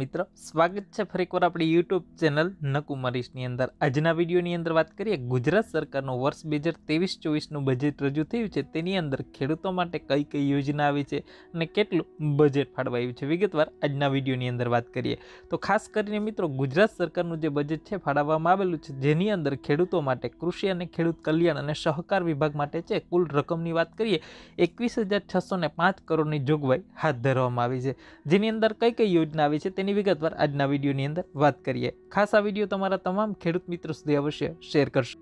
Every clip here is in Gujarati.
મિત્ર સ્વાગત છે ફરીકવાર આપણી યુટ્યુબ ચેનલ નકુમરીશની અંદર આજના વિડીયોની અંદર વાત કરીએ ગુજરાત સરકારનો વર્ષ બે હજાર ત્રેવીસ ચોવીસનું બજેટ રજૂ થયું છે તેની અંદર ખેડૂતો માટે કઈ કઈ યોજના આવી છે અને કેટલું બજેટ ફાળવાયું છે વિગતવાર આજના વિડીયોની અંદર વાત કરીએ તો ખાસ કરીને મિત્રો ગુજરાત સરકારનું જે બજેટ છે ફાળવવામાં આવેલું છે જેની અંદર ખેડૂતો માટે કૃષિ અને ખેડૂત કલ્યાણ અને સહકાર વિભાગ માટે છે કુલ રકમની વાત કરીએ એકવીસ હજાર છસો ને પાંચ કરોડની જોગવાઈ હાથ ધરવામાં આવી છે જેની અંદર કઈ કઈ યોજના આવી છે તેની તેની વિગતવાર આજના વિડીયોની અંદર વાત કરીએ ખાસ આ વિડીયો તમારા તમામ ખેડૂત મિત્રો સુધી અવશ્ય શેર કરશો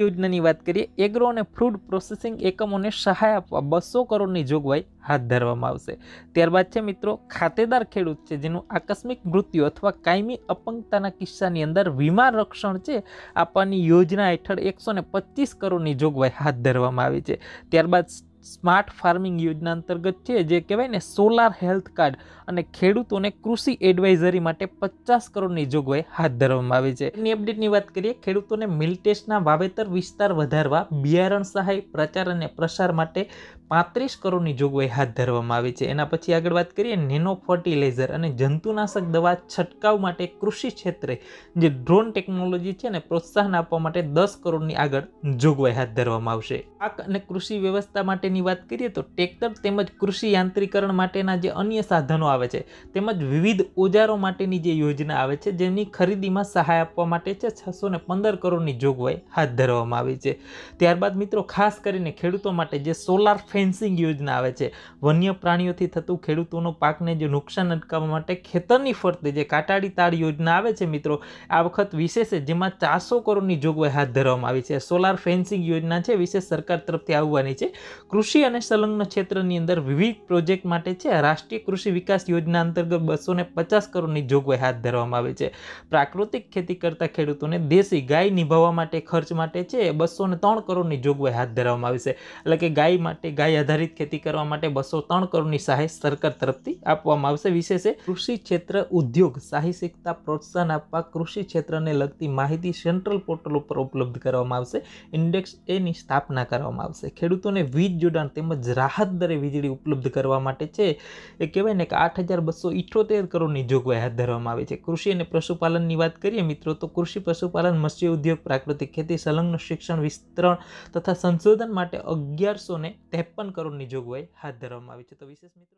યોજનાની વાત કરીએ એગ્રો અને ફ્રૂડ પ્રોસેસિંગ એકમોને સહાય આપવા બસો કરોડની જોગવાઈ હાથ ધરવામાં આવશે ત્યારબાદ છે મિત્રો ખાતેદાર ખેડૂત છે જેનું આકસ્મિક મૃત્યુ અથવા કાયમી અપંગતાના કિસ્સાની અંદર વીમા રક્ષણ છે આપવાની યોજના હેઠળ એકસો ને પચીસ કરોડની જોગવાઈ હાથ ધરવામાં આવી છે ત્યારબાદ સ્માર્ટ ફાર્મિંગ યોજના અંતર્ગત છે જે કહેવાય ને સોલાર હેલ્થ કાર્ડ અને ખેડૂતોને કૃષિ એડવાઇઝરી માટે પચાસ કરોડની જોગવાઈ હાથ ધરવામાં આવી છે એની અપડેટની વાત કરીએ ખેડૂતોને મિલ્ટેસ્ટના વાવેતર વિસ્તાર વધારવા બિયારણ સહાય પ્રચાર અને પ્રસાર માટે પાંત્રીસ કરોડની જોગવાઈ હાથ ધરવામાં આવી છે એના પછી આગળ વાત કરીએ નેનો ફર્ટિલાઇઝર અને જંતુનાશક દવા છંટકાવ માટે કૃષિ ક્ષેત્રે જે ડ્રોન ટેકનોલોજી છે ને પ્રોત્સાહન આપવા માટે દસ કરોડની આગળ જોગવાઈ હાથ ધરવામાં આવશે પાક અને કૃષિ વ્યવસ્થા માટેની વાત કરીએ તો ટ્રેક્ટર તેમજ કૃષિ યાંત્રિકરણ માટેના જે અન્ય સાધનો આવે છે તેમજ વિવિધ ઓજારો માટેની જે યોજના આવે છે જેની ખરીદીમાં સહાય આપવા માટે છે છસો ને પંદર કરોડની જોગવાઈ હાથ ધરવામાં આવી છે ત્યારબાદ મિત્રો ખાસ કરીને ખેડૂતો માટે જે સોલાર ફેન ફેન્સિંગ યોજના આવે છે વન્ય પ્રાણીઓથી થતું ખેડૂતોનો પાકને જે નુકસાન અટકાવવા માટે ખેતરની ફરતે જે કાટાડી તાર યોજના આવે છે મિત્રો આ વખત વિશેષ જેમાં ચારસો કરોડની જોગવાઈ હાથ ધરવામાં આવી છે સોલાર ફેન્સિંગ યોજના છે વિશેષ સરકાર તરફથી આવવાની છે કૃષિ અને સંલગ્ન ક્ષેત્રની અંદર વિવિધ પ્રોજેક્ટ માટે છે રાષ્ટ્રીય કૃષિ વિકાસ યોજના અંતર્ગત બસો પચાસ કરોડની જોગવાઈ હાથ ધરવામાં આવી છે પ્રાકૃતિક ખેતી કરતા ખેડૂતોને દેશી ગાય નિભાવવા માટે ખર્ચ માટે છે બસો ત્રણ કરોડની જોગવાઈ હાથ ધરવામાં આવી છે એટલે કે ગાય માટે ગાય ગાય આધારિત ખેતી કરવા માટે બસો ત્રણ કરોડની સહાય સરકાર તરફથી આપવામાં આવશે વિશેષે કૃષિ ક્ષેત્ર ઉદ્યોગ સાહસિકતા પ્રોત્સાહન આપવા કૃષિ ક્ષેત્રને લગતી માહિતી સેન્ટ્રલ પોર્ટલ ઉપર ઉપલબ્ધ કરવામાં આવશે ઇન્ડેક્સ એની સ્થાપના કરવામાં આવશે ખેડૂતોને વીજ જોડાણ તેમજ રાહત દરે વીજળી ઉપલબ્ધ કરવા માટે છે એ કહેવાય ને કે આઠ હજાર બસો ઇઠોતેર કરોડની જોગવાઈ હાથ ધરવામાં આવી છે કૃષિ અને પશુપાલનની વાત કરીએ મિત્રો તો કૃષિ પશુપાલન મત્સ્ય ઉદ્યોગ પ્રાકૃતિક ખેતી સંલગ્ન શિક્ષણ વિસ્તરણ તથા સંશોધન માટે અગિયારસો ને ત્રેપન કરોડની જોગવાઈ હાથ ધરવામાં આવી છે તો વિશેષ મિત્રો